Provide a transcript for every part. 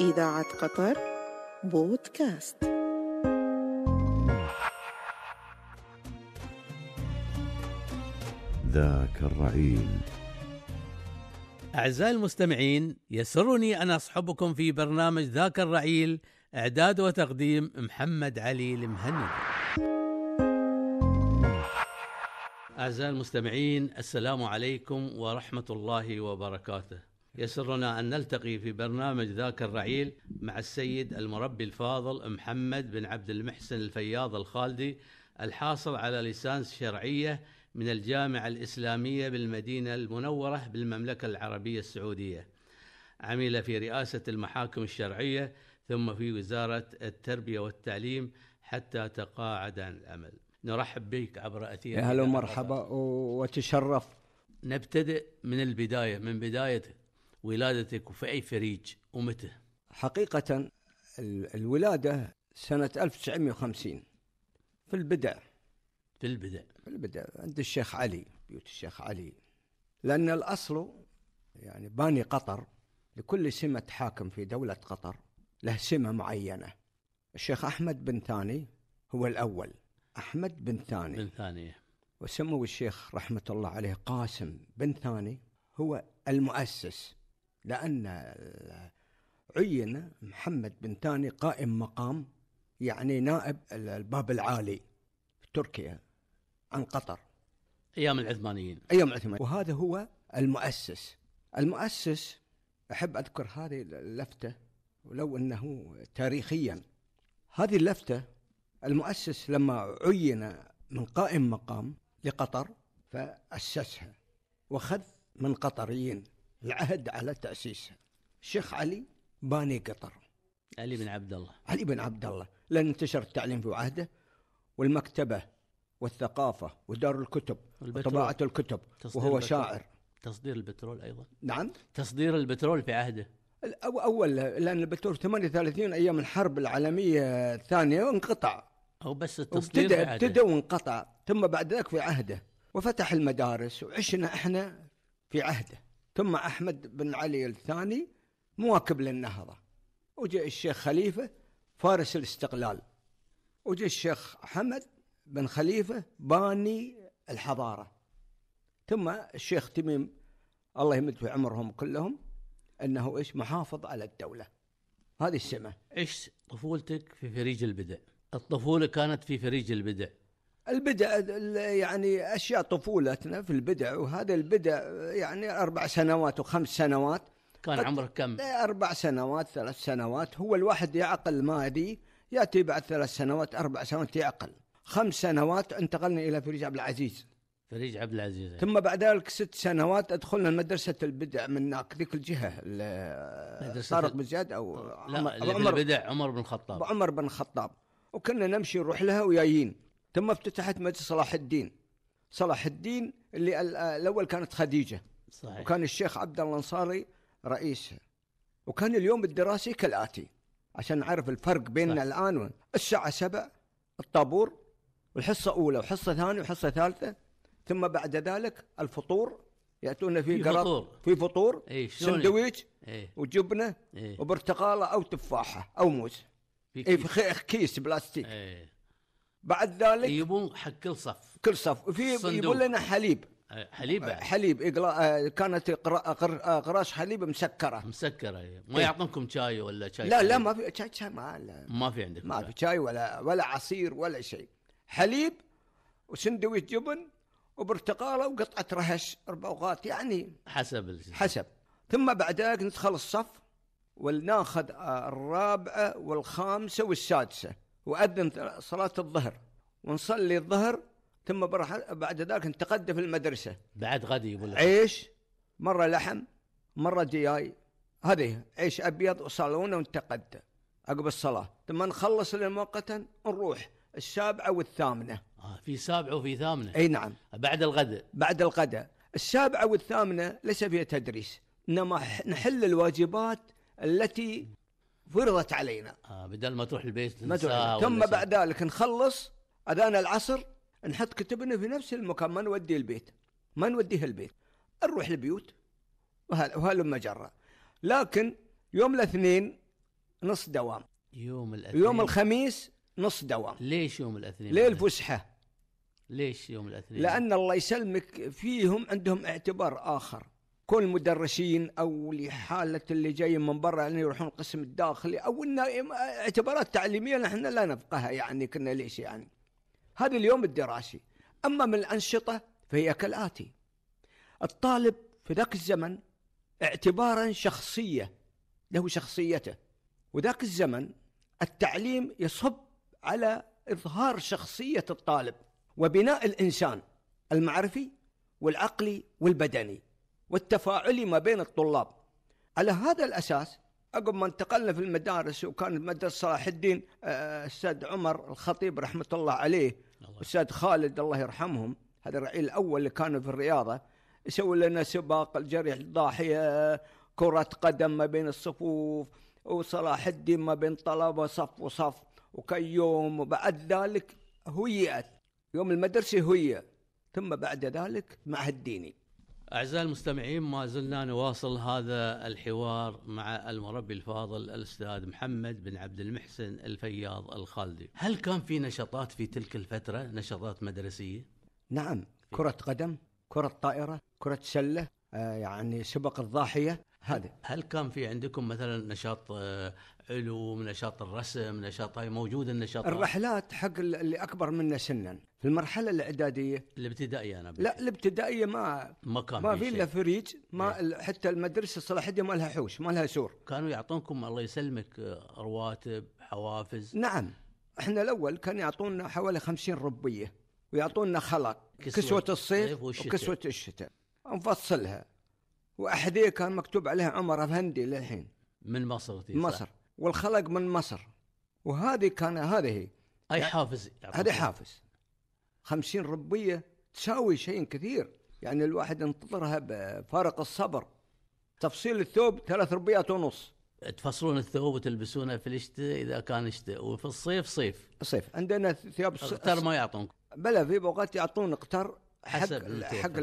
إذاعة قطر بودكاست ذاك الرعيل أعزائي المستمعين يسرني أن أصحبكم في برنامج ذاك الرعيل إعداد وتقديم محمد علي المهني أعزائي المستمعين السلام عليكم ورحمة الله وبركاته يسرنا أن نلتقي في برنامج ذاك الرعيل مع السيد المربي الفاضل محمد بن عبد المحسن الفياض الخالدي الحاصل على ليسانس شرعية من الجامعة الإسلامية بالمدينة المنورة بالمملكة العربية السعودية عمل في رئاسة المحاكم الشرعية ثم في وزارة التربية والتعليم حتى تقاعد عن العمل نرحب بك عبر أثير هلا مرحبا وتشرف نبتدئ من البداية من بداية ولادتك وفي أي فريج ومتى؟ حقيقة الولادة سنة 1950 في البدع في البدع في البدع عند الشيخ علي بيوت الشيخ علي لأن الأصل يعني باني قطر لكل سمة حاكم في دولة قطر له سمة معينة الشيخ أحمد بن ثاني هو الأول أحمد بن ثاني بن ثاني وسمو الشيخ رحمة الله عليه قاسم بن ثاني هو المؤسس لأن آه، عين محمد بن تاني قائم مقام يعني نائب الباب العالي في تركيا عن قطر أيام العثمانيين أيام العثمانيين وهذا هو المؤسس المؤسس أحب أذكر هذه اللفتة ولو أنه تاريخيا هذه اللفتة المؤسس لما عين من قائم مقام لقطر فأسسها وخذ من قطريين العهد على تأسيسه الشيخ علي باني قطر علي بن عبد الله علي بن عبد الله لأن انتشر التعليم في عهده والمكتبة والثقافة ودار الكتب وطباعة الكتب وهو البترول. شاعر تصدير البترول أيضا نعم تصدير البترول في عهده أول لأن البترول 38 أيام الحرب العالمية الثانية وانقطع أو بس التصدير ابتدى وانقطع ثم بعد ذلك في عهده وفتح المدارس وعشنا احنا في عهده ثم أحمد بن علي الثاني مواكب للنهضة وجاء الشيخ خليفة فارس الاستقلال وجاء الشيخ حمد بن خليفة باني الحضارة ثم الشيخ تميم الله يمد في عمرهم كلهم أنه إيش محافظ على الدولة هذه السمة إيش طفولتك في فريج البدع الطفولة كانت في فريج البدع البدع يعني اشياء طفولتنا في البدع وهذا البدع يعني اربع سنوات وخمس سنوات كان عمرك كم؟ إيه، اربع سنوات ثلاث سنوات هو الواحد يعقل مادي ياتي بعد ثلاث سنوات اربع سنوات يعقل خمس سنوات انتقلنا الى فريج عبد العزيز فريج عبد العزيز ثم بعد ذلك ست سنوات ادخلنا مدرسه البدع من هناك ذيك الجهه طارق بن زياد او لا عمر البدع عمر بن الخطاب عمر بن الخطاب وكنا نمشي نروح لها وجايين ثم افتتحت مجلس صلاح الدين صلاح الدين اللي الاول كانت خديجه صحيح. وكان الشيخ عبد الله الانصاري رئيسها وكان اليوم الدراسي كالاتي عشان نعرف الفرق بيننا الان الساعه 7 الطابور والحصه اولى وحصه ثانيه وحصه ثالثه ثم بعد ذلك الفطور ياتون في, في قرط فطور. في فطور إيه سندويش إيه؟ وجبنه إيه؟ وبرتقاله او تفاحه او موز في إيه، كيس, إيه في كيس بلاستيك إيه؟ بعد ذلك يجيبون حق كل صف كل صف وفي يقول لنا حليب حليب حليب إقلا... آه، كانت قر... قر... آه، قراش حليب مسكره مسكره ما إيه. يعطونكم شاي ولا شاي لا حليب. لا ما في شاي شاي ما لا. ما في عندك ما في شاي ولا ولا عصير ولا شيء حليب وسندويش جبن وبرتقاله وقطعه رهش اوقات يعني حسب الجزء. حسب ثم بعد ذلك ندخل الصف وناخذ آه، الرابعه والخامسه والسادسه وأذن صلاة الظهر ونصلي الظهر ثم بعد ذلك نتقدم في المدرسة بعد غدي لك عيش مرة لحم مرة دياي هذه عيش أبيض وصالونة ونتقدم عقب الصلاة ثم نخلص مؤقتا نروح السابعة والثامنة آه في سابعة وفي ثامنة أي نعم بعد الغداء بعد الغداء السابعة والثامنة ليس فيها تدريس إنما نحل الواجبات التي فرضت علينا آه بدل ما تروح البيت ما تروح ثم بعد ذلك نخلص اذان العصر نحط كتبنا في نفس المكان ما نوديه البيت ما نوديه البيت نروح البيوت وهلم مجرة لكن يوم الاثنين نص دوام يوم الاثنين يوم الخميس نص دوام ليش يوم الاثنين ليه الفسحه ليش يوم الاثنين لان الله يسلمك فيهم عندهم اعتبار اخر كل المدرسين او لحاله اللي جاي من برا يعني يروحون القسم الداخلي او ان اعتبارات تعليميه نحن لا نفقهها يعني كنا ليش يعني هذا اليوم الدراسي اما من الانشطه فهي كالاتي الطالب في ذاك الزمن اعتبارا شخصيه له شخصيته وذاك الزمن التعليم يصب على اظهار شخصيه الطالب وبناء الانسان المعرفي والعقلي والبدني والتفاعلي ما بين الطلاب على هذا الأساس عقب ما انتقلنا في المدارس وكان مدرسة صلاح الدين آه، الأستاذ عمر الخطيب رحمة الله عليه الأستاذ خالد الله يرحمهم هذا الرعيل الأول اللي كانوا في الرياضة يسوي لنا سباق الجريح الضاحية آه، كرة قدم ما بين الصفوف وصلاح الدين ما بين طلبة صف وصف وكيوم وبعد ذلك هيئت يوم المدرسة هي ثم بعد ذلك معهد ديني أعزائي المستمعين ما زلنا نواصل هذا الحوار مع المربي الفاضل الأستاذ محمد بن عبد المحسن الفياض الخالدي هل كان في نشاطات في تلك الفترة نشاطات مدرسية؟ نعم كرة قدم كرة طائرة كرة سلة آه، يعني سبق الضاحية هذه هل كان في عندكم مثلا نشاط آه، علوم نشاط الرسم نشاط هاي موجود النشاط الرحلات حق اللي اكبر منا سنا في المرحله الاعداديه الابتدائيه انا بيك. لا الابتدائيه ما ما كان ما في الا فريج ما إيه؟ حتى المدرسه الصلاحيه ما لها حوش ما لها سور كانوا يعطونكم الله يسلمك آه، رواتب حوافز نعم احنا الاول كان يعطونا حوالي خمسين ربيه ويعطونا خلق كسوه, كسوة الصيف وكسوه الشتاء نفصلها واحذيه كان مكتوب عليها عمر افندي للحين من مصر دي مصر والخلق من مصر وهذه كان هذه هي اي حافز هذه حافز خمسين ربيه تساوي شيء كثير يعني الواحد انتظرها بفارق الصبر تفصيل الثوب ثلاث ربيات ونص تفصلون الثوب وتلبسونه في الشتاء اذا كان شتاء وفي الصيف صيف صيف عندنا ثياب الصيف ما يعطونك بلا في اوقات يعطون اقتر حسب حق, حق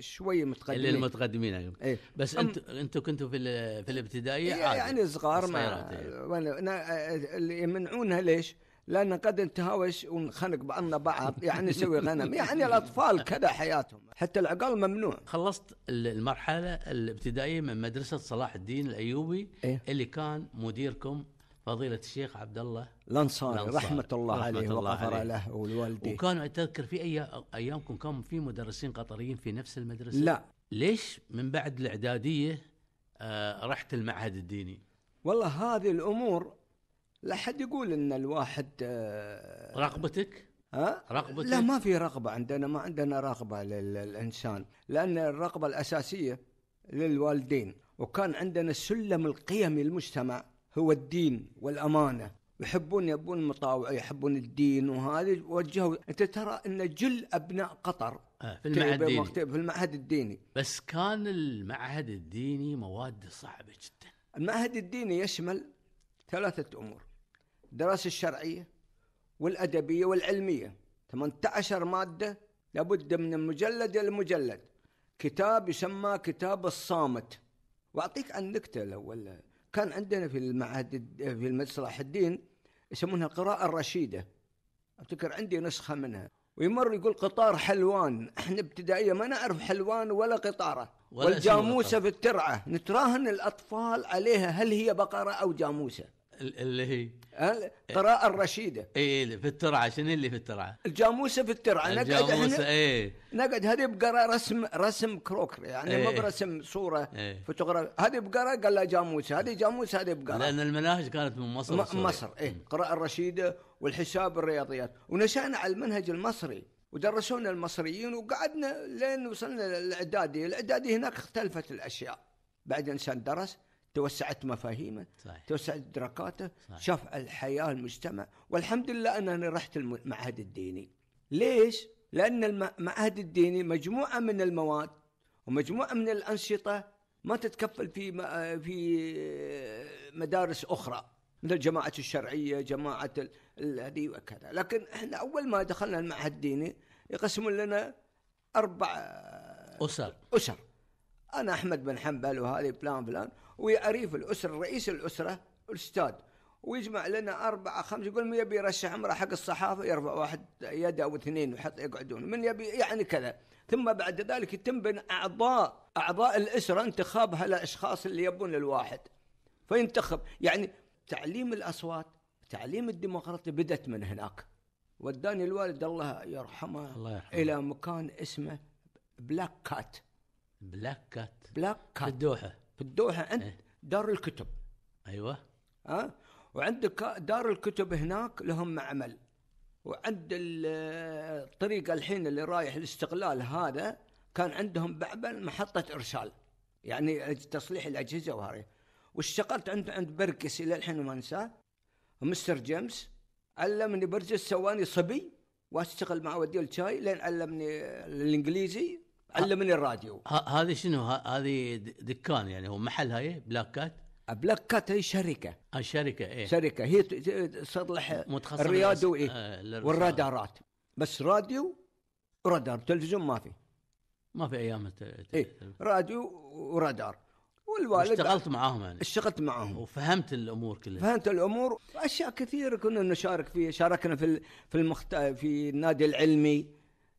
شويه متقدمين اللي المتقدمين ايوه إيه؟ بس انت انتوا كنتوا في في الابتدائيه إيه، عادي يعني صغار ما إيه. اللي يمنعونها ليش؟ لان قد نتهاوش ونخنق بعضنا بعض يعني نسوي غنم يعني الاطفال كذا حياتهم حتى العقال ممنوع خلصت المرحله الابتدائيه من مدرسه صلاح الدين الايوبي إيه؟ اللي كان مديركم فضيلة الشيخ عبد الله الأنصاري رحمة الله رحمة عليه وغفر له ولوالديه وكان أتذكر في أي أيامكم كان في مدرسين قطريين في نفس المدرسة لا ليش من بعد الإعدادية آه رحت المعهد الديني والله هذه الأمور لا حد يقول ان الواحد آه رغبتك؟ ها؟ رغبتك؟ لا ما في رغبه عندنا ما عندنا رغبه للانسان لان الرغبه الاساسيه للوالدين وكان عندنا السلم القيمي المجتمع هو الدين والأمانة يحبون يبون المطاوع يحبون الدين وهذه وجهوا انت ترى ان جل ابناء قطر آه، في المعهد الديني في المعهد الديني بس كان المعهد الديني مواد صعبه جدا المعهد الديني يشمل ثلاثه امور الدراسه الشرعيه والادبيه والعلميه 18 ماده لابد من المجلد الى المجلد كتاب يسمى كتاب الصامت واعطيك عن نكته الاول كان عندنا في المعهد في المدرسة الدين يسمونها القراءة الرشيدة أفتكر عندي نسخة منها ويمر يقول قطار حلوان احنا ابتدائية ما نعرف حلوان ولا قطارة ولا والجاموسة في الترعة نتراهن الأطفال عليها هل هي بقرة أو جاموسة اللي هي القراءة الرشيدة اي في الترعة شنو اللي في الترعة؟ الجاموسة في الترعة الجاموسة نقعد اي نقعد هذه بقرة رسم رسم كروكر يعني إيه. مو برسم صورة إيه. فوتوغرافية هذه بقرة قال لها جاموسة هذه جاموسة هذه بقرة لأن المناهج كانت من مصر من مصر اي القراءة الرشيدة والحساب الرياضيات ونشأنا على المنهج المصري ودرسونا المصريين وقعدنا لين وصلنا للاعدادي، الاعدادي هناك اختلفت الاشياء بعد انسان درس توسعت مفاهيمه صحيح. توسعت ادراكاته شاف الحياه المجتمع والحمد لله ان انا رحت المعهد الديني ليش لان المعهد الديني مجموعه من المواد ومجموعه من الانشطه ما تتكفل في في مدارس اخرى مثل جماعة الشرعية جماعة هذه وكذا لكن احنا أول ما دخلنا المعهد الديني يقسمون لنا أربع أسر أسر انا احمد بن حنبل وهذه فلان فلان ويعريف الاسره رئيس الاسره الاستاذ ويجمع لنا أربعة خمسة يقول من يبي يرشح عمره حق الصحافة يرفع واحد يده أو اثنين ويحط يقعدون من يبي يعني كذا ثم بعد ذلك يتم بين أعضاء أعضاء الأسرة انتخاب هالأشخاص اللي يبون للواحد فينتخب يعني تعليم الأصوات تعليم الديمقراطية بدأت من هناك وداني الوالد الله يرحمه, الله يرحمه. إلى مكان اسمه بلاك كات بلاك كات بلاك كات في الدوحه في الدوحه عند إيه؟ دار الكتب ايوه ها أه؟ وعندك دار الكتب هناك لهم معمل وعند الطريق الحين اللي رايح الاستقلال هذا كان عندهم بعمل محطه ارسال يعني تصليح الاجهزه وهذه واشتغلت عند عند بركس الى الحين ما انساه مستر جيمس علمني برجس سواني صبي واشتغل معه وديه الشاي لين علمني الانجليزي علمني الراديو هذه شنو هذه دكان يعني هو محل هاي بلاك كات بلاك كات هي شركه الشركه آه، ايه شركه هي تصلح الرياضي وايه آه والرادارات بس راديو رادار تلفزيون ما في ما في ايام الت... إيه؟ راديو ورادار والوالد اشتغلت معاهم يعني اشتغلت معاهم وفهمت الامور كلها فهمت الامور اشياء كثيره كنا نشارك فيها شاركنا في في المخت... في النادي العلمي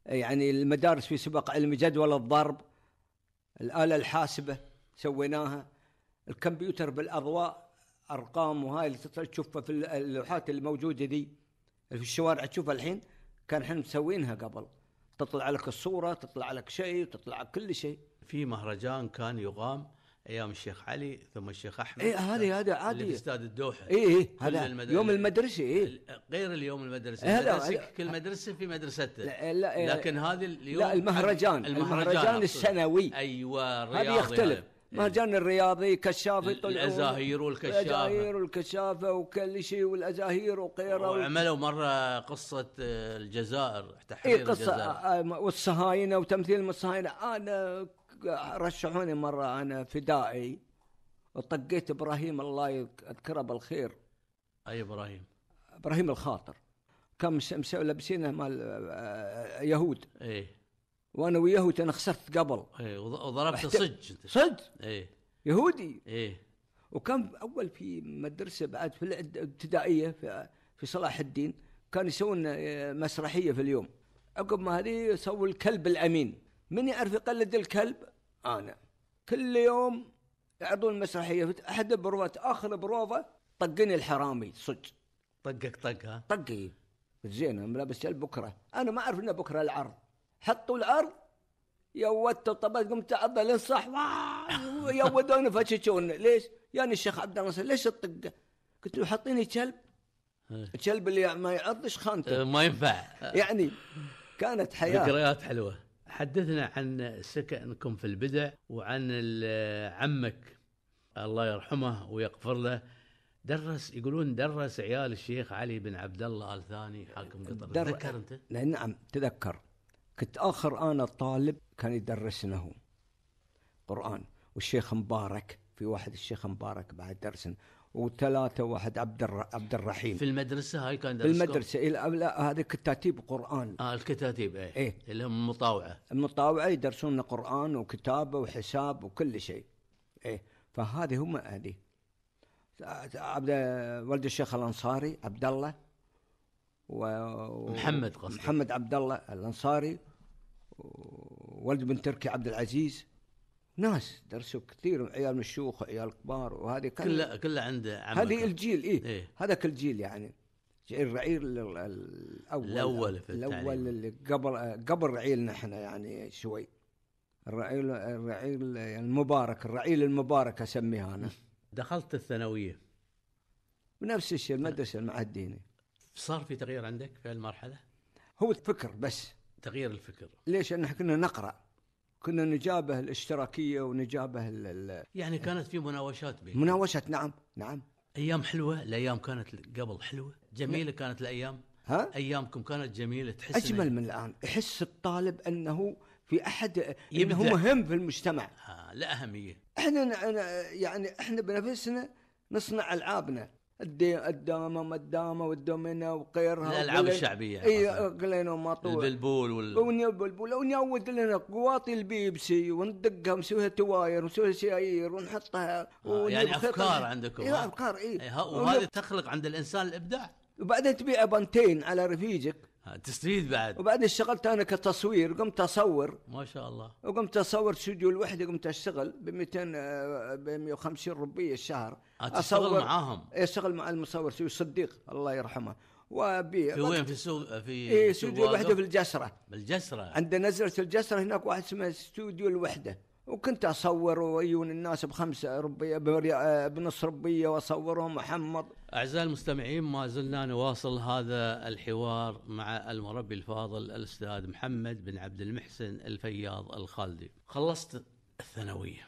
يعني المدارس في سبق علم جدول الضرب الآلة الحاسبة سويناها الكمبيوتر بالأضواء أرقام وهاي اللي تشوفها في اللوحات الموجودة دي في الشوارع تشوفها الحين كان احنا مسوينها قبل تطلع لك الصورة تطلع لك شيء تطلع لك كل شيء في مهرجان كان يقام ايام الشيخ علي ثم الشيخ احمد اي هذه هذه عادي في استاد الدوحه اي اي هذا المدرسة يوم المدرسه اي غير اليوم المدرسه إيه كل مدرسه في مدرسته لا إيه، لا إيه، لكن هذه اليوم لا المهرجان المهرجان, المهرجان السنوي ايوه الرياضي هذا يختلف إيه. مهرجان الرياضي كشافه طلعوا الازاهير والكشافه الازاهير والكشافه وكل شيء والازاهير وغيره وعملوا مره قصه آه، الجزائر تحرير إيه قصة الجزائر آه، والصهاينه وتمثيل الصهاينه انا رشحوني مرة أنا فدائي وطقيت إبراهيم الله يذكره بالخير أي إبراهيم؟ إبراهيم الخاطر كان لابسينه مال آه، آه، يهود ايه وانا وياه انا خسرت قبل ايه وضربت صج صج ايه يهودي ايه وكان اول في مدرسه بعد في الابتدائيه في, في صلاح الدين كانوا يسوون آه، مسرحيه في اليوم عقب ما هذه سووا الكلب الامين من يعرف يقلد الكلب انا كل يوم يعرضون مسرحيه احد البروفات اخر بروفه طقني الحرامي صدق طقك طق ها؟ طقي زين ملابس بكره انا ما اعرف انه بكره العرض حطوا العرض يا ودت طب قمت عضه للصح يودوني فششون ليش؟ يعني الشيخ عبد الله ليش تطقه؟ قلت له حطيني كلب الكلب اللي ما يعضش خانته أه، ما ينفع يعني كانت حياه ذكريات حلوه حدثنا عن سكنكم في البدع وعن عمك الله يرحمه ويغفر له درس يقولون درس عيال الشيخ علي بن عبد الله آل ثاني حاكم قطر در... تذكر انت؟ نعم تذكر كنت اخر انا طالب كان يدرسنا هو قران والشيخ مبارك في واحد الشيخ مبارك بعد درسنا وثلاثة واحد عبد عبد الرحيم في المدرسة هاي كان في المدرسة لا هذه كتاتيب قرآن اه الكتاتيب ايه, إيه؟ اللي هم المطاوعة المطاوعة يدرسون قرآن وكتابة وحساب وكل شيء ايه فهذه هم هذه عبد ولد الشيخ الانصاري عبد الله و... محمد قصدي محمد عبد الله الانصاري ولد بن تركي عبد العزيز ناس درسوا كثير عيال من الشيوخ عيال كبار وهذه كان كله كله عنده هذه الجيل إيه, إيه؟ هذاك الجيل يعني الرعيل الاول الاول في الاول اللي قبل قبل رعيلنا احنا يعني شوي الرعيل الرعيل المبارك الرعيل المبارك اسميها انا دخلت الثانويه بنفس الشيء المدرسه المعديني صار في تغيير عندك في هالمرحله؟ هو الفكر بس تغيير الفكر ليش؟ احنا كنا نقرا كنا نجابه الاشتراكيه ونجابه الـ يعني كانت في مناوشات بين مناوشات نعم نعم ايام حلوه الايام كانت قبل حلوه جميله نعم. كانت الايام ها ايامكم كانت جميله تحس اجمل من الان يحس الطالب انه في احد انه مهم في المجتمع آه، لا اهميه احنا يعني احنا بنفسنا نصنع العابنا الدامه ما الدامه والدومينا وغيرها الالعاب الشعبيه اي قلنا ومطوع البلبول وال البلبول ونعود لنا قواطي البيبسي وندقها ونسويها تواير ونسويها سيايير ونحطها آه، يعني افكار عندكم اي افكار اي وهذه تخلق عند الانسان الابداع وبعدين تبيع بنتين على رفيجك تسديد بعد وبعدين اشتغلت انا كتصوير قمت اصور ما شاء الله وقمت اصور استوديو الوحدة قمت اشتغل ب 200 ب 150 روبيه الشهر اشتغل آه، معاهم إيه، اشتغل مع المصور صديق الله يرحمه وبي في وين في السوق في إيه استوديو الوحده في الجسره بالجسره عند نزله الجسره هناك واحد اسمه استوديو الوحده وكنت اصور ويون الناس بخمسه روبيه آه، بنص روبيه واصورهم محمد أعزائي المستمعين ما زلنا نواصل هذا الحوار مع المربي الفاضل الأستاذ محمد بن عبد المحسن الفياض الخالدي خلصت الثانوية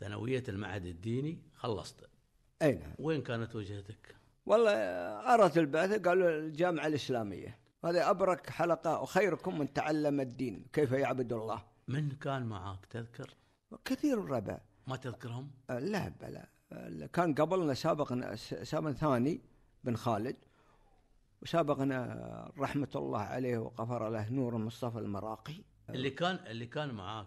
ثانوية المعهد الديني خلصت أي نعم وين كانت وجهتك؟ والله أردت البعثة قالوا الجامعة الإسلامية هذه أبرك حلقة وخيركم من تعلم الدين كيف يعبد الله من كان معك تذكر؟ كثير من الربع ما تذكرهم؟ أه، لا بلا كان قبلنا سابقنا سابقنا ثاني بن خالد وسابقنا رحمة الله عليه وغفر له نور مصطفى المراقي اللي كان اللي كان معاك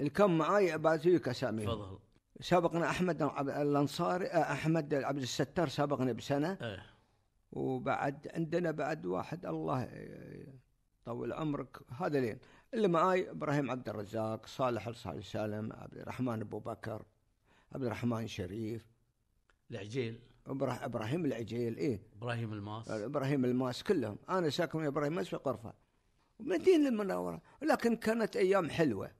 اللي كان معاي بعطيك أسامي تفضل سابقنا أحمد الأنصاري أحمد عبد الستار سابقنا بسنة ايه. وبعد عندنا بعد واحد الله طول عمرك هذا لين اللي معاي إبراهيم عبد الرزاق صالح الصالح سالم عبد الرحمن أبو بكر عبد الرحمن شريف العجيل ابراهيم العجيل ايه ابراهيم الماس ابراهيم الماس كلهم انا ساكن ويا ابراهيم الماس في قرفه مدينه المنوره لكن كانت ايام حلوه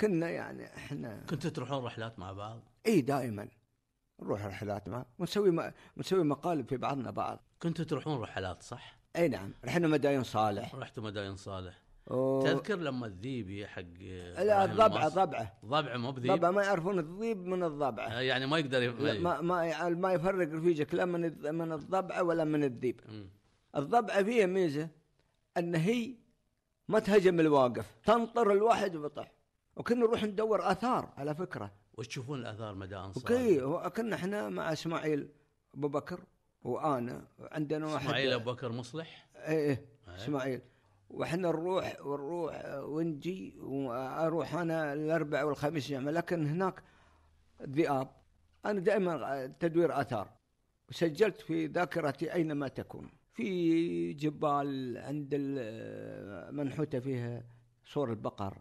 كنا يعني احنا كنتوا تروحون رحلات مع بعض؟ اي دائما نروح رحلات مع ونسوي ونسوي نسوي مقالب في بعضنا بعض كنتوا تروحون رحلات صح؟ اي نعم رحنا مداين صالح رحتوا مداين صالح تذكر لما الذيبي حق لا الضبعه ضبعه ضبعه مو بذيب ضبعه ما يعرفون الذيب من الضبعه آه، يعني ما يقدر يف... ما ما يعني ما يفرق رفيجك لا من من الضبعه ولا من الذيب الضبعه فيها ميزه ان هي ما تهجم الواقف تنطر الواحد وبطح وكنا نروح ندور اثار على فكره وتشوفون الاثار مدى انصار؟ اوكي كنا احنا مع اسماعيل ابو بكر وانا عندنا واحد اسماعيل ابو بكر مصلح؟ ايه, إيه،, إيه. اسماعيل واحنا نروح ونروح آه، ونجي واروح انا الاربع والخميس يوم لكن هناك ذئاب انا دائما آه، تدوير اثار وسجلت في ذاكرتي اينما تكون في جبال عند آه، منحوته فيها صور البقر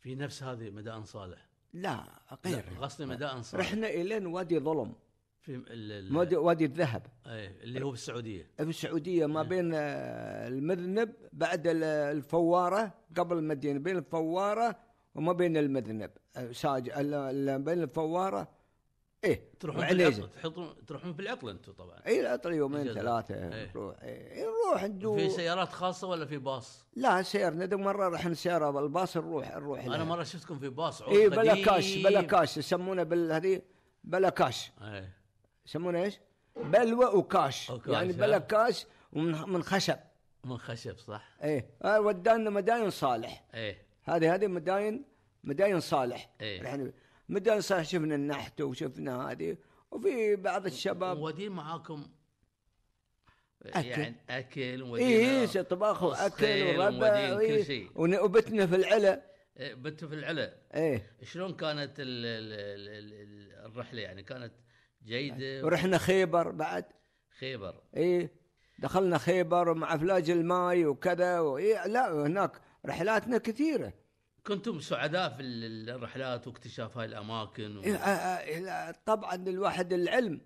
في نفس هذه مدائن صالح لا غير قصدي مدائن صالح رحنا الين وادي ظلم في وادي الذهب اي اللي هو في السعوديه في السعوديه ما إيه. بين آه، المذنب بعد الفواره قبل المدينه بين الفواره وما بين المذنب آه، ساج بين الفواره ايه تروحون في العطل تحطون تروحون في العطل انتم طبعا اي العطل طيب، يومين الجزء. ثلاثه ايه. نروح ايه نروح في سيارات خاصه ولا في باص؟ لا سيارنا ندم مره رحنا سياره الباص نروح نروح انا لها. مره شفتكم في باص اي بلا كاش بلا كاش يسمونه بالهذي بلا كاش ايه. يسمونه ايش؟ بلوى وكاش يعني بلا كاش ومن خشب من خشب صح ايه آه ودانا مداين صالح ايه هذه هذه مداين مداين صالح ايه احنا مداين صالح شفنا النحت وشفنا هذه وفي بعض الشباب ودين معاكم أكل. يعني اكل ودين اي إيه، طباخ واكل وربع إيه، كل شيء وبتنا في العلا إيه، بت في العلا ايه شلون كانت الـ الـ الـ الرحله يعني كانت جيدة ورحنا خيبر بعد خيبر ايه دخلنا خيبر ومع فلاج الماي وكذا وإيه لا هناك رحلاتنا كثيرة كنتم سعداء في الرحلات واكتشاف هاي الأماكن و... إيه طبعا الواحد العلم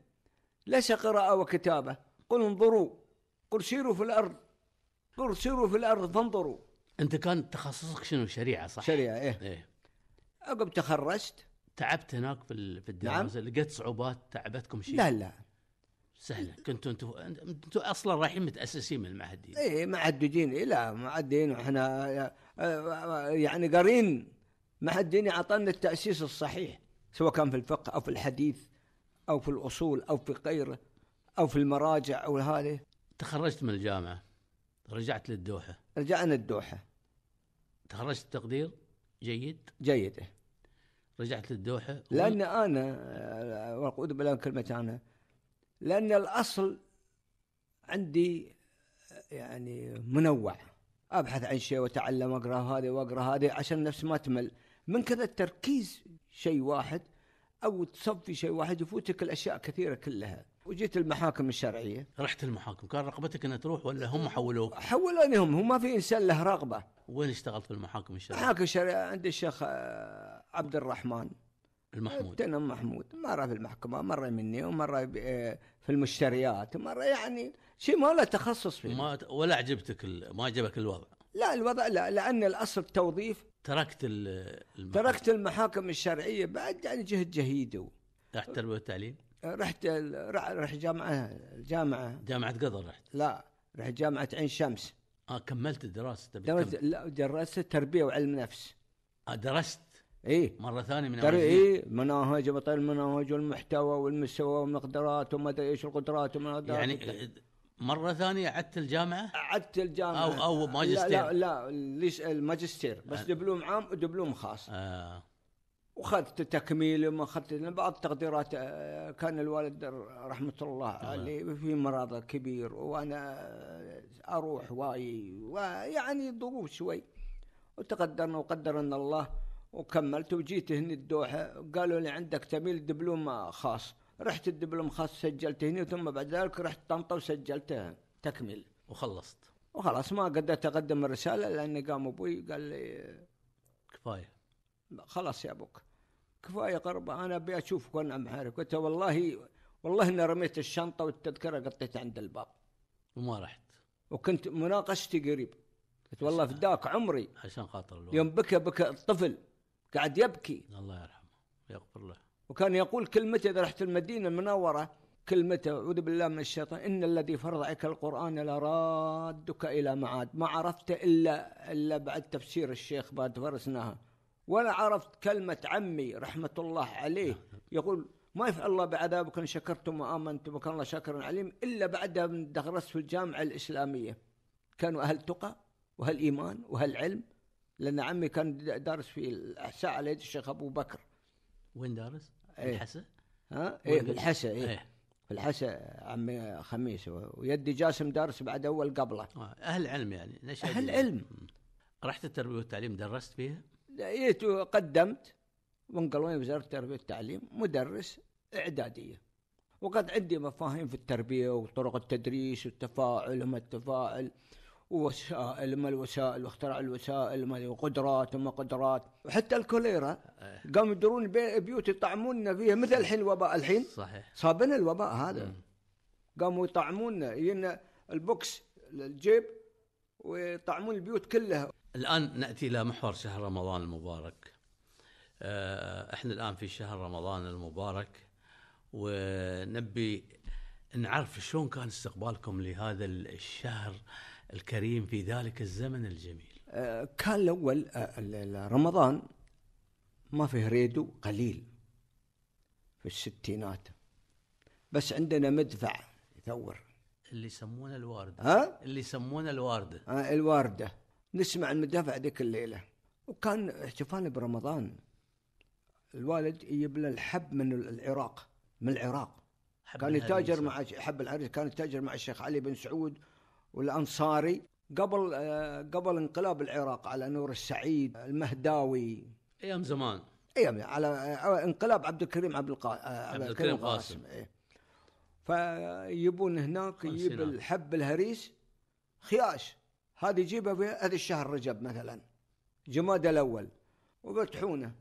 ليس قراءة وكتابة قل انظروا قل سيروا في الأرض قل سيروا في الأرض فانظروا أنت كان تخصصك شنو شريعة صح؟ شريعة إيه, إيه؟ عقب تخرجت تعبت هناك في في الدراسه نعم؟ لقيت صعوبات تعبتكم شيء لا لا سهله كنتوا انتوا انتوا اصلا رايحين متاسسين من المعهدين اي معددين إيه لا معدين واحنا آه، آه، يعني قارين معدين اعطانا التاسيس الصحيح سواء كان في الفقه او في الحديث او في الاصول او في غيره او في المراجع او هذه تخرجت من الجامعه رجعت للدوحه رجعنا الدوحه تخرجت تقدير جيد جيد رجعت للدوحة لأن أنا وأقول بلان كلمة أنا لأن الأصل عندي يعني منوع أبحث عن شيء وأتعلم أقرأ هذه وأقرأ هذه عشان نفس ما تمل من كذا التركيز شيء واحد أو تصفي شيء واحد يفوتك الأشياء كثيرة كلها وجيت المحاكم الشرعيه رحت المحاكم كان رغبتك انك تروح ولا هم حولوك حولوني هم هو ما في انسان له رغبه وين اشتغلت في المحاكم الشرعيه المحاكم الشرعيه عند الشيخ آه، عبد الرحمن المحمود تنم محمود مرة في المحكمة مرة مني ومرة آه، في المشتريات ومرة يعني شيء ما له تخصص فيه ما ولا عجبتك ما عجبك الوضع لا الوضع لا لأن الأصل توظيف تركت المحاكم. تركت المحاكم الشرعية بعد يعني جهد جهيدة رحت تربية والتعليم؟ رحت رحت جامعة الجامعة جامعة قطر رحت؟ لا رحت جامعة عين شمس اه كملت الدراسة درست لا درست تربية وعلم نفس آه درست اي مره ثانيه من ترى اي مناهج بطل المناهج والمحتوى والمستوى والمقدرات وما ادري ايش القدرات وما يعني مره ثانيه عدت الجامعه؟ عدت الجامعه او او ماجستير لا لا, لا الماجستير بس أه. دبلوم عام ودبلوم خاص آه. وخذت تكميل وما اخذت بعض التقديرات آه، كان الوالد رحمه الله عليه في مرض كبير وانا اروح واي ويعني ظروف شوي وتقدرنا وقدرنا الله وكملت وجيت هنا الدوحة قالوا لي عندك تميل دبلوم خاص رحت الدبلوم خاص سجلت هنا ثم بعد ذلك رحت طنطا وسجلته تكمل وخلصت وخلاص ما قدرت اقدم الرساله لان قام ابوي قال لي كفايه خلاص يا ابوك كفايه قرب انا ابي اشوفك وانا محارب قلت والله والله اني رميت الشنطه والتذكره قطيت عند الباب وما رحت وكنت مناقشتي قريب قلت والله فداك عمري عشان خاطر الوقت. يوم بكى بكى الطفل قاعد يبكي الله يرحمه يغفر له وكان يقول كلمته إذا رحت المدينة المنورة كلمته أعوذ بالله من الشيطان إن الذي فرض عليك القرآن لرادك إلى معاد ما عرفت إلا إلا بعد تفسير الشيخ بعد فرسناها ولا عرفت كلمة عمي رحمة الله عليه يقول ما يفعل الله بعذابك إن شكرتم وآمنتم وكان الله شاكرا عليم إلا بعد ان درست في الجامعة الإسلامية كانوا أهل تقى وهل إيمان وهل علم لان عمي كان دارس في الاحساء على يد الشيخ ابو بكر وين دارس؟ في إيه. الحسا؟ ها؟ إيه، في الحسا اي ايه. في الحسا عمي خميس ويدي جاسم دارس بعد اول قبله آه. اهل علم يعني اهل دي. علم رحت التربيه والتعليم درست فيها؟ جيت إيه، قدمت وانقلوني وزاره التربيه والتعليم مدرس اعداديه وقد عندي مفاهيم في التربيه وطرق التدريس والتفاعل وما التفاعل ووسائل ما الوسائل واختراع الوسائل ما وقدرات وما قدرات وحتى الكوليرا إيه. قاموا يدرون بيوت يطعموننا فيها مثل الحين الوباء الحين صحيح صابنا الوباء هذا قاموا يطعموننا يجينا البوكس الجيب ويطعمون البيوت كلها الان ناتي الى محور شهر رمضان المبارك آه، احنا الان في شهر رمضان المبارك ونبي نعرف شلون كان استقبالكم لهذا الشهر الكريم في ذلك الزمن الجميل آه، كان الأول آه، رمضان ما فيه ريدو قليل في الستينات بس عندنا مدفع يثور اللي يسمونه الواردة ها؟ اللي يسمونه الواردة آه، ها الواردة نسمع المدافع ذيك الليلة وكان احتفال برمضان الوالد يجيب له الحب من العراق من العراق كان يتاجر مع حب العريس كان يتاجر مع الشيخ علي بن سعود والأنصاري قبل آه، قبل انقلاب العراق على نور السعيد المهداوي ايام زمان ايام على آه، انقلاب عبد الكريم عبد القاسم آه، عبد الكريم قاسم, قاسم. إيه. هناك يجيب الحب الهريس خياش هذه يجيبه في هذا الشهر رجب مثلا جماد الاول ويفتحونه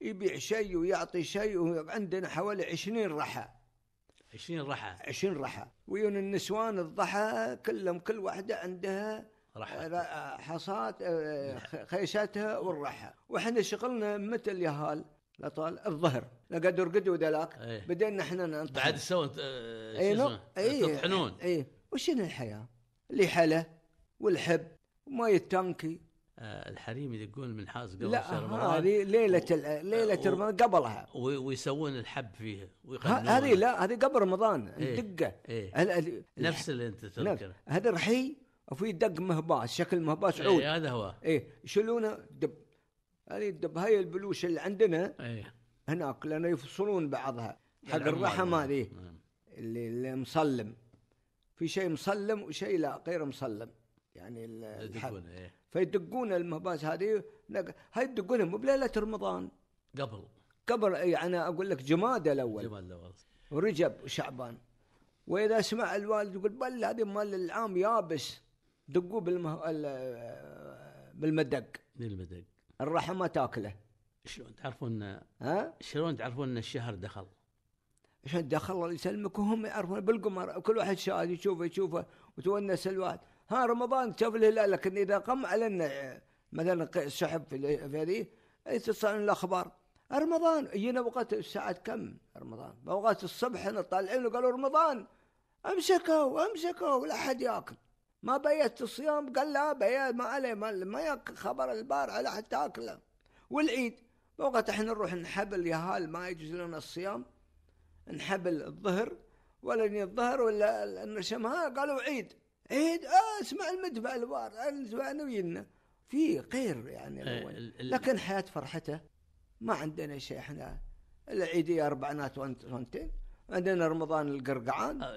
يبيع شيء ويعطي شيء وعندنا حوالي 20 رحى 20 رحى 20 رحى ويون النسوان الضحى كلهم كل واحدة عندها رحى حصات آه، خيشاتها والرحى وإحنا شغلنا متى اللي هال لطال الظهر لقد رقدوا ذلاك ايه. بدينا احنا نطحن بعد سووا اي اي تطحنون اي وشنو الحياه؟ اللي حلا والحب وماي التانكي آه، الحريم يدقون المنحاس قبل لا شهر رمضان هذه ليله ليله آه، رمضان قبلها ويسوون الحب فيها هذه لا هذه قبل رمضان إيه؟ إيه؟ نفس اللي انت تذكره هذا رحي وفي دق مهباس شكل مهباس إيه، عود إيه هذا هو اي يشيلونه دب هذه الدب هاي البلوش اللي عندنا إيه؟ هناك لان يفصلون بعضها حق الرحم هذه نعم. اللي, اللي مصلم في شيء مصلم وشيء لا غير مصلم يعني الحب إيه؟ فيدقون المباس هذه هاي يدقونها مو بليله رمضان قبل قبل يعني اقول لك جماد الاول جماد الاول ورجب وشعبان واذا سمع الوالد يقول بل هذه مال العام يابس دقوه بالمه... بالمدق بالمدق الرحم ما تاكله شلون تعرفون ها شلون تعرفون ان الشهر دخل؟ شلون دخل الله يسلمك وهم يعرفون بالقمر كل واحد شاهد يشوفه يشوفه وتونس الواحد ها رمضان شاف الهلال لكن إذا قام علينا آه، مثلا السحب في هذه يتصلون الأخبار رمضان جينا وقت الساعة كم رمضان وقت الصبح احنا طالعين وقالوا رمضان امسكوا امسكوا لا حد ياكل ما بيت الصيام قال لا بيت ما عليه ما, ما خبر البار على حتى اكله والعيد وقت احنا نروح نحبل يا هال ما يجوز لنا الصيام نحبل الظهر ولا الظهر ولا ها قالوا عيد عيد إيه، آه اسمع المدفع الوار انا وينا في غير يعني إيه، لكن حياه فرحته ما عندنا شيء احنا العيديه اربعنات وانتين عندنا رمضان القرقعان آه،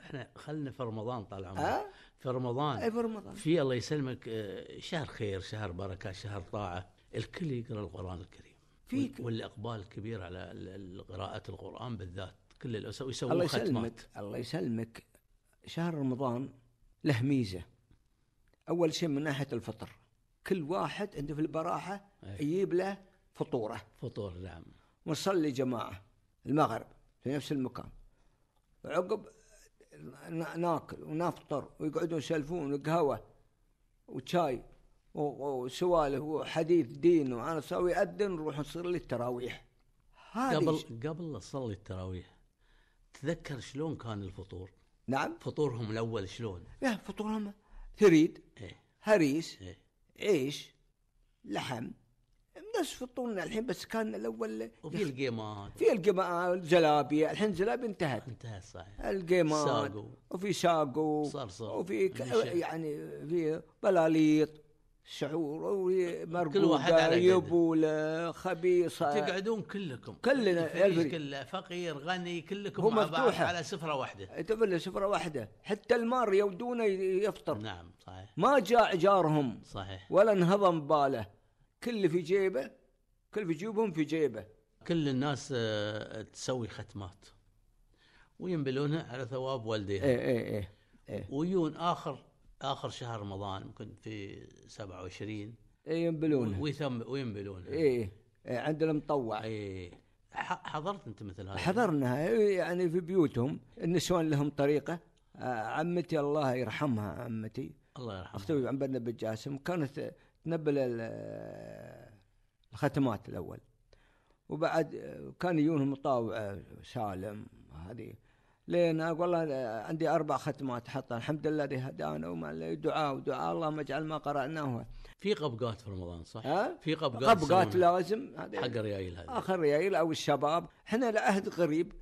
احنا خلنا في رمضان طال عمرك أه؟ في رمضان اي في رمضان في الله يسلمك آه، شهر خير شهر بركه شهر طاعه الكل يقرا القران الكريم في والاقبال الكبير على قراءه القران بالذات كل الاسر ويسوون الله يسلمك ختمات. الله يسلمك شهر رمضان له ميزه اول شيء من ناحيه الفطر كل واحد عنده في البراحه إيه. يجيب له فطوره فطور نعم ونصلي جماعه المغرب في نفس المكان عقب ناكل ونفطر ويقعدون يسلفون قهوة وشاي وسوالف وحديث دين وانا اسوي اذن نروح نصلي التراويح قبل قبل لا التراويح تذكر شلون كان الفطور نعم فطورهم الاول شلون؟ لا فطورهم ثريد إيه؟ هريس إيه؟ عيش لحم نفس فطورنا الحين بس كان الاول وفي القيمات في القيمات جلابيه الحين الجلابيه انتهت انتهت صحيح القيمات ساقو وفي ساقو صرصر وفي ك... يعني في بلاليط شعور مرقوده كل واحد يبوله خبيصه تقعدون كلكم كلنا كل فقير غني كلكم مع بعض على سفره واحده تفل سفره واحده حتى المار يودونه يفطر نعم صحيح ما جاع جارهم صحيح ولا انهضم باله كل في جيبه كل في جيوبهم في جيبه كل الناس آه، تسوي ختمات وينبلونها على ثواب والديها ايه ايه ايه, ايه. ويون اخر اخر شهر رمضان ممكن في 27 اي ينبلون وينبلون وينبلونه اي إيه. إيه، عندنا مطوع اي حضرت انت مثل هذا حضرنا إيه، يعني في بيوتهم النسوان لهم طريقه آه، عمتي الله يرحمها عمتي الله يرحمها اختي عم بن جاسم كانت تنبل آه، الختمات الاول وبعد آه، كان يجونهم مطاوع سالم هذه لين اقول والله عندي اربع ختمات حطها الحمد لله اللي هدانا وما دعاء ودعاء اللهم اجعل ما قراناه في قبقات في رمضان صح؟ ها؟ في قبقات قبقات لازم حق الريايل هذه اخر ريايل او الشباب احنا العهد قريب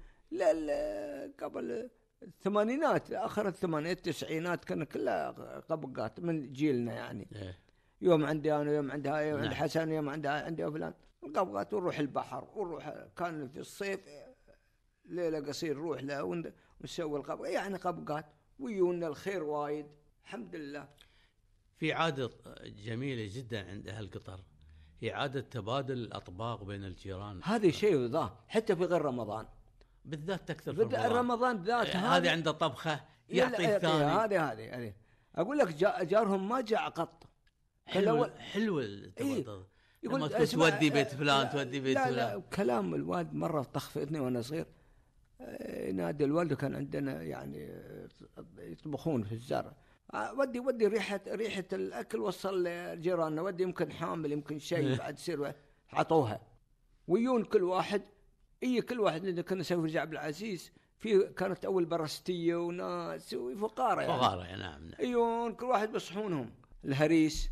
قبل الثمانينات اخر الثمانينات التسعينات كان كلها قبقات من جيلنا يعني إيه. يوم عندي انا يوم عندها يوم نعم. عند حسن يوم عندها عندي فلان القبقات ونروح البحر ونروح كان في الصيف ليلة قصير نروح له ونسوي القبقة يعني قبقات ويونا الخير وايد الحمد لله في عادة جميلة جدا عند أهل قطر هي عادة تبادل الأطباق بين الجيران هذا شيء ذا حتى في غير رمضان بالذات تكثر في رمضان رمضان ذات هذه عنده طبخة يعطي الثاني هذه هذه هذه أقول لك جارهم ما جاء قط حلو حلو التبادل إيه؟ يقول تودي بيت فلان تودي بيت فلان لا, لا كلام الوالد مرة طخ في اذني وأنا صغير آه، نادي الوالد كان عندنا يعني آه، يطبخون في الزرع آه، ودي ودي ريحه ريحه الاكل وصل لجيراننا ودي يمكن حامل يمكن شيء إيه. بعد يصير عطوها ويون كل واحد اي كل واحد لان كنا نسوي في عبد العزيز في كانت اول برستيه وناس وفقاره يعني فقاره نعم نعم ايون كل واحد بصحونهم الهريس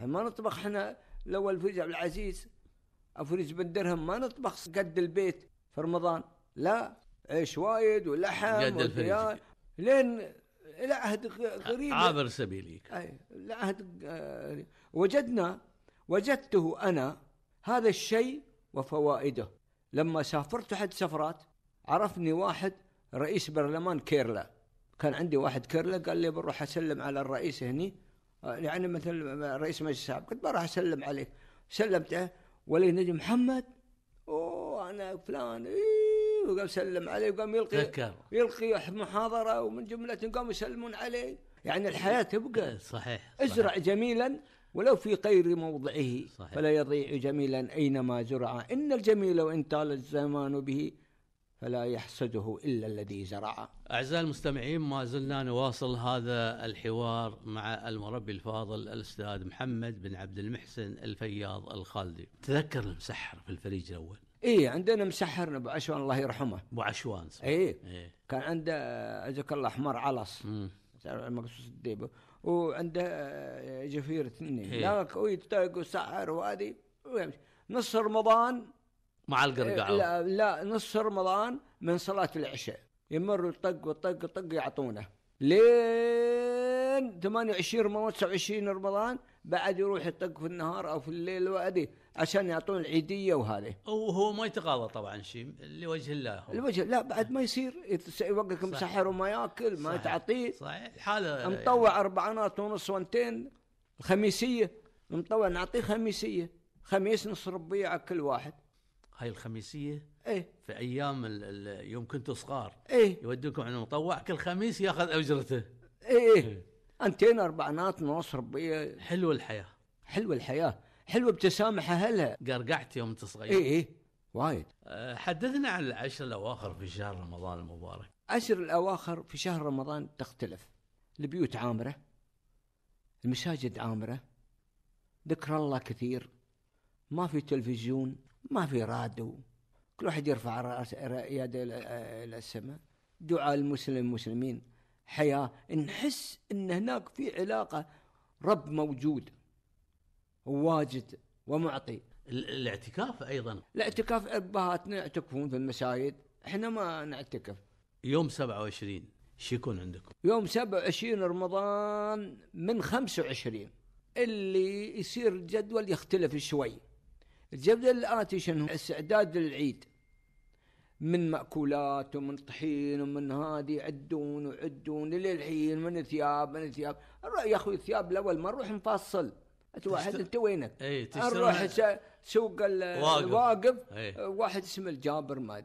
ما نطبخ احنا الاول في عبد العزيز افريز بن درهم ما نطبخ قد البيت في رمضان لا عيش وايد ولحم وديان لين الى عهد قريب عابر سبيليك اي لعهد وجدنا وجدته انا هذا الشيء وفوائده لما سافرت احد سفرات عرفني واحد رئيس برلمان كيرلا كان عندي واحد كيرلا قال لي بروح اسلم على الرئيس هني آه، يعني مثل رئيس مجلس الشعب قلت بروح اسلم عليك سلمت ولي نجم محمد اوه انا فلان إيه وقام سلم عليه وقام يلقي ذكر. يلقي محاضره ومن جملة قاموا يسلمون عليه يعني الحياه تبقى إيه، صحيح, صحيح. ازرع جميلا ولو في غير موضعه صحيح. فلا يضيع جميلا اينما زرع ان الجميل وان طال الزمان به فلا يحسده الا الذي زرع اعزائي المستمعين ما زلنا نواصل هذا الحوار مع المربي الفاضل الاستاذ محمد بن عبد المحسن الفياض الخالدي. تذكر المسحر في الفريج الاول. اي عندنا مسحرنا ابو عشوان الله يرحمه ابو عشوان صح اي إيه. كان عنده جزاك الله حمار علص مقصوص الديبه وعنده آه، جفير اثنين إيه. ويتطيق وسحر وهذه ويمشي نص رمضان مع القرقعه إيه، لا لا نص رمضان من صلاه العشاء يمر طق وطق طق يعطونه لين 28 رمضان 29 رمضان بعد يروح يطق في النهار او في الليل وهذه عشان يعطون العيديه وهذه وهو ما يتغاضى طبعا شيء لوجه الله هو. لوجه لا بعد ما يصير يوقف مسحر وما ياكل ما صحيح. تعطيه صحيح حاله يعني. مطوع يعني. اربعانات ونص وانتين الخميسيه مطوع نعطيه خميسيه خميس نص ربيع كل واحد هاي الخميسيه ايه في ايام الـ الـ يوم كنتوا صغار ايه يودوكم عند المطوع كل خميس ياخذ اجرته ايه, إيه. إيه. انتين اربعانات ونص ربيع حلوه الحياه حلوه الحياه حلوه بتسامح اهلها قرقعت يوم انت صغير اي اي وايد آه، حدثنا عن العشر الاواخر في شهر رمضان المبارك عشر الاواخر في شهر رمضان تختلف البيوت عامره المساجد عامره ذكر الله كثير ما في تلفزيون ما في راديو كل واحد يرفع رأس يده الى السماء دعاء المسلم المسلمين حياه نحس ان هناك في علاقه رب موجود وواجد ومعطي الاعتكاف ايضا الاعتكاف ابهاتنا يعتكفون في المساجد احنا ما نعتكف يوم 27 ايش يكون عندكم؟ يوم 27 رمضان من 25 اللي يصير الجدول يختلف شوي الجدول الاتي شنو؟ استعداد للعيد من مأكولات ومن طحين ومن هذه يعدون ويعدون للحين من ثياب من ثياب يا اخوي الثياب الاول ما نروح نفصل الواحد انت وينك؟ اي اروح سوق الواقف إيه. واحد اسمه الجابر ما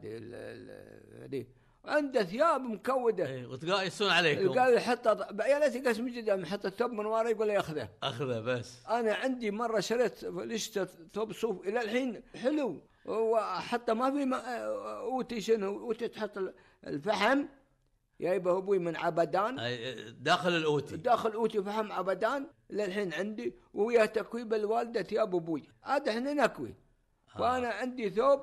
ادري عنده ثياب مكوده اي وتقايسون عليكم قال يحط يا ليت من جدا يحط الثوب من ورا يقول لي اخذه اخذه بس انا عندي مره شريت لشته ثوب صوف الى الحين حلو وحتى ما في اوتي شنو اوتي تحط الفحم جايبه ابوي من عبدان داخل الاوتي داخل الاوتي فهم عبدان للحين عندي ويا تكويب الوالده ثياب ابوي عاد احنا نكوي آه. فانا عندي ثوب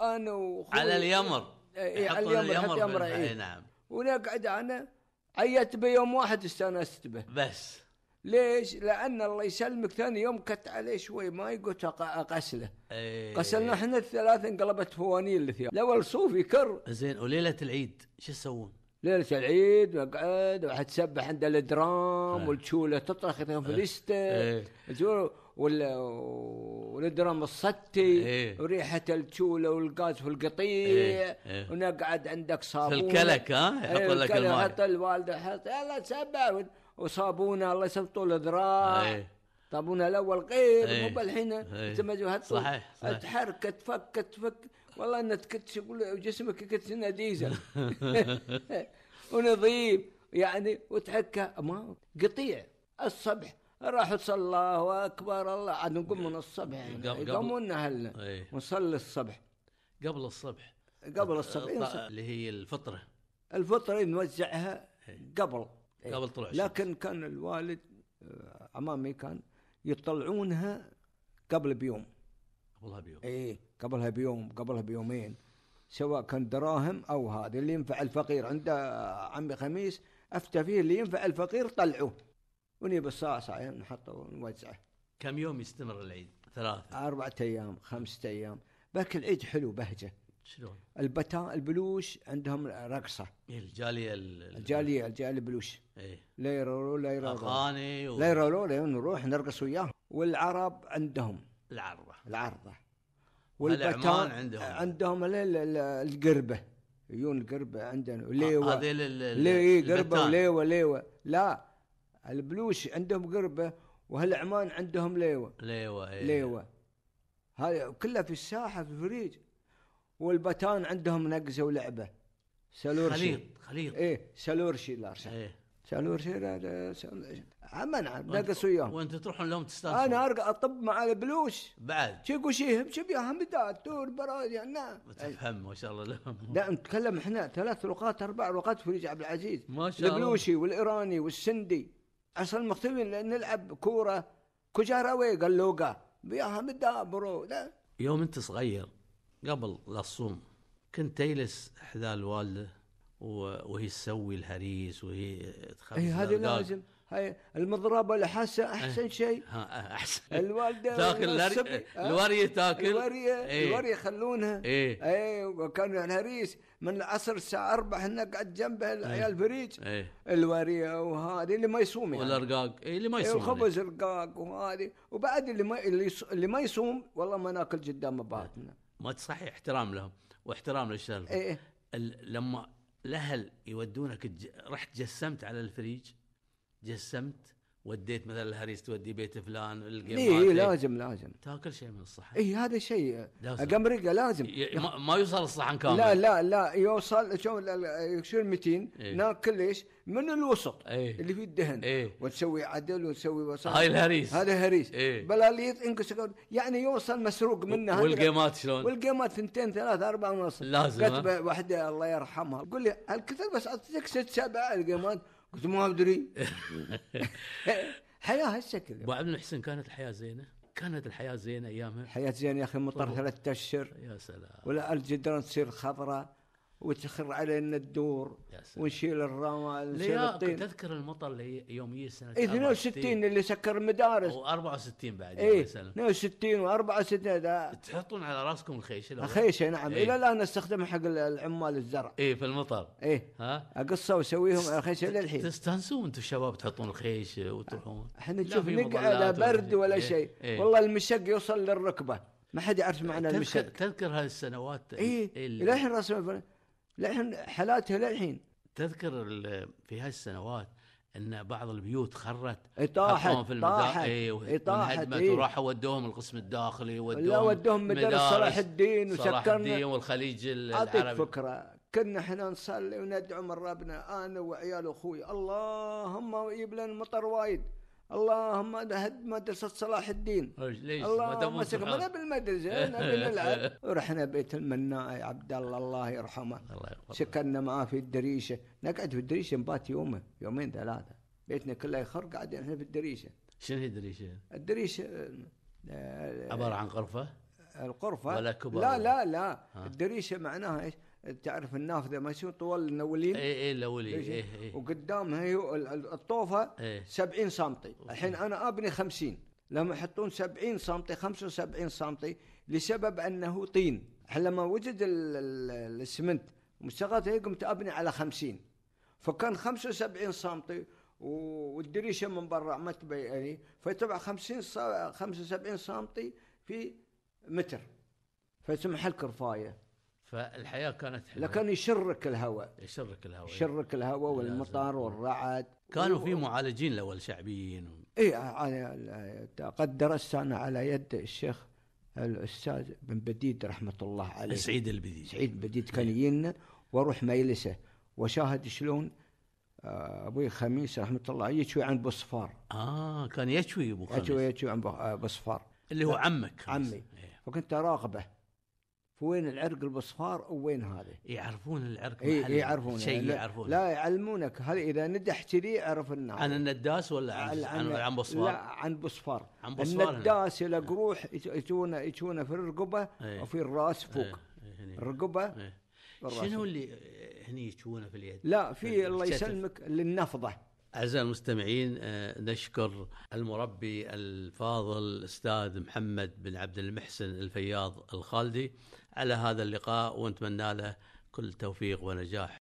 انا وخوي على اليمر إيه على اليمر, اليمر إيه. إيه. نعم ونقعد انا عيت بيوم واحد استانست به بس ليش؟ لان الله يسلمك ثاني يوم كت عليه شوي ما يقول اغسله أيه احنا الثلاثه انقلبت فوانيل الثياب. لو الصوف يكر. زين وليله العيد شو تسوون؟ ليله العيد مقعد وحتسبح عند الدرام ايه. والتشوله تطرخ في إيه. ليستة إيه. وال... والدرام الصتي إيه. وريحه التشوله والغاز في القطيع إيه. إيه. ونقعد عندك صابون في الكلك ها يحط لك الماء حط الوالده حط يلا تسبح وصابونه الله يسلم طول ذراع إيه. صابونه الاول غير مو بالحين صحيح, صحيح. تحرك تفك تفك والله انك تكتش يقول جسمك كتش انه ديزل ونظيف يعني وتحكى ما قطيع الصبح راحوا صلى اكبر الله عاد نقوم من الصبح يعني يقومون اهلنا ونصلي إيه. الصبح قبل الصبح قبل الصبح اللي هي الفطره الفطره نوزعها إيه. قبل إيه. قبل طلوع لكن كان الوالد آه، امامي كان يطلعونها قبل بيوم قبلها بيوم اي قبلها بيوم قبلها بيومين سواء كان دراهم او هذا اللي ينفع الفقير عند عمي خميس افتى فيه اللي ينفع الفقير طلعوه ونجيب صاعين إيه، نحطه ونوزعه كم يوم يستمر العيد؟ ثلاثة أربعة أيام خمسة أيام بك العيد حلو بهجة شلون؟ البتا البلوش عندهم رقصة إيه، الجالية ال... الجالية الجالية البلوش ايه لا يرولو لا يرولو اغاني و... لا يرولو نروح نرقص وياهم والعرب عندهم العرة العرة والبتان عندهم عندهم القربة يجون القربة عندنا ليوة هذه إيه، قربة وليوة ليوة لا البلوش عندهم قربة وهالعمان عندهم ليوة ليوة إيه. ليوة هذا كله في الساحة في الفريج والبتان عندهم نقزة ولعبة سلورشي خليط خليط ايه سلورشي لا ايه سالوا شيرة عم نعم ناقص وياهم وانت تروحون لهم تستانسون انا ارجع اطب مع البلوش بعد شيكو شيهم شو بياهم بدات تور براد يعني تفهم ما شاء الله لهم لا نتكلم احنا ثلاث لغات اربع لغات في عبد العزيز ما شاء الله البلوشي والايراني والسندي اصلا مختلفين نلعب كوره كجاراوي قال يا هم برو لا يوم انت صغير قبل لا تصوم كنت تجلس حذاء الوالده وهي تسوي الهريس وهي تخبز اي هذه لازم هاي المضربه الحاسه احسن شيء أه، احسن الوالده تاكل الوريه تاكل الوريه ايه الوريه يخلونها ايه اي وكان الهريس من العصر الساعه 4 احنا قاعد جنبه العيال إيه. فريج ايه الوريه وهذه اللي ما يصوم يعني والارقاق اي اللي ما يصوم ايه يعني. رقاق وهذه وبعد اللي ما اللي ما يصوم والله ما ناكل قدام إيه. اباتنا ما تصحي احترام لهم واحترام للشرف ايه لما الأهل يودونك رحت جسمت على الفريج جسمت وديت مثلا الهريس تودي بيت فلان اي لازم لازم تاكل شيء من الصحن اي هذا شيء اقم رقه لازم ما, يوصل الصحن كامل لا لا لا يوصل شو شو المتين إيه؟ ناكل ليش من الوسط إيه؟ اللي فيه الدهن إيه؟ وتسوي عدل وتسوي وسط هاي الهريس هذا هريس إيه؟ بلاليط انقص يعني يوصل مسروق منه والقيمات شلون؟ والقيمات ثنتين ثلاث اربع ونص لازم كتبة واحدة الله يرحمها قول لي هالكثر بس أعطيتك ست سبع القيمات قلت ما ادري حياه هالشكل ابو عبد المحسن كانت الحياه زينه كانت الحياه زينه ايامها حياه زينه يا اخي مطر ثلاثة اشهر يا سلام ولا الجدران تصير خضراء وتخر علينا الدور ونشيل الرمال ونشيل الطين تذكر المطر اللي يوم يجي سنه 62 إيه، اللي سكر المدارس و64 بعد اي 62 و64 تحطون على راسكم الخيشه الخيشه نعم إيه؟ الى الان استخدمها حق العمال الزرع اي في المطر اي ها اقصه واسويهم الخيشه للحين تستانسون انتم الشباب تحطون الخيشه وتروحون احنا نشوف نقعه لا برد ولا إيه؟ شيء إيه؟ والله المشق يوصل للركبه ما حد يعرف معنى المشق تذكر هذه السنوات اي الحين رسم للحين حالاتها للحين تذكر في هالسنوات ان بعض البيوت خرت طاحت في طاحت اي طاحت ايه وراحوا ودوهم القسم الداخلي ودوهم لا ودوهم مدارس صلاح الدين وسكرنا صلاح الدين والخليج العربي اعطيك فكره كنا احنا نصلي وندعو من ربنا انا وعيال اخوي اللهم يجيب لنا مطر وايد اللهم هد مدرسة صلاح الدين ليش اللهم مسكنا بالمدرسة نبي نلعب رحنا بيت المناء عبد الله الله يرحمه الله يرحمه سكننا معاه في الدريشة نقعد في الدريشة نبات يومه يومين ثلاثة بيتنا كله يخر قاعدين احنا في الدريشة شنو هي الدريشة؟ الدريشة عبارة عن غرفة؟ القرفة ولا كبار لا لا لا الدريشة معناها ايش؟ تعرف النافذه يصير طول الاولين اي اي الاولين اي اي إيه. وقدامها هي الطوفه إيه 70 سم الحين انا ابني 50 لما يحطون 70 سم 75 سم لسبب انه طين لما وجد الاسمنت مستغاثه هي قمت ابني على 50 فكان 75 سم والدريشه من برا ما تبي يعني فتبع 50 75 سم في متر فسمح لك رفايه فالحياه كانت حلوه لكن يشرك الهواء يشرك الهواء يشرك الهواء والمطر والرعد كانوا و... في معالجين الاول شعبيين اي قد درست انا على يد الشيخ الاستاذ بن بديد رحمه الله عليه سعيد البديد سعيد البديد كان إيه. يجينا واروح مجلسه وشاهد شلون آه، ابوي خميس رحمه الله يشوي عن بصفار اه كان يشوي ابو خميس يشوي يشوي عن بصفار آه، اللي هو عمك خميس. عمي إيه. فكنت اراقبه فوين العرق البصفار وين هذا يعرفون العرق محلي. يعرفون شيء يعني يعرفون لا يعلمونك هل اذا ندح كذي اعرف انه عن النداس ولا عن عن, عن بصفار لا عن بصفار عن بصفار النداس الى إيه. قروح يتونه يتونه في الرقبه ايه وفي الراس إيه. فوق ايه الرقبه ايه شنو اللي هني يتونه في اليد لا في الله يسلمك للنفضه أعزائي المستمعين آه، نشكر المربي الفاضل الأستاذ محمد بن عبد المحسن الفياض الخالدي على هذا اللقاء ونتمنى له كل توفيق ونجاح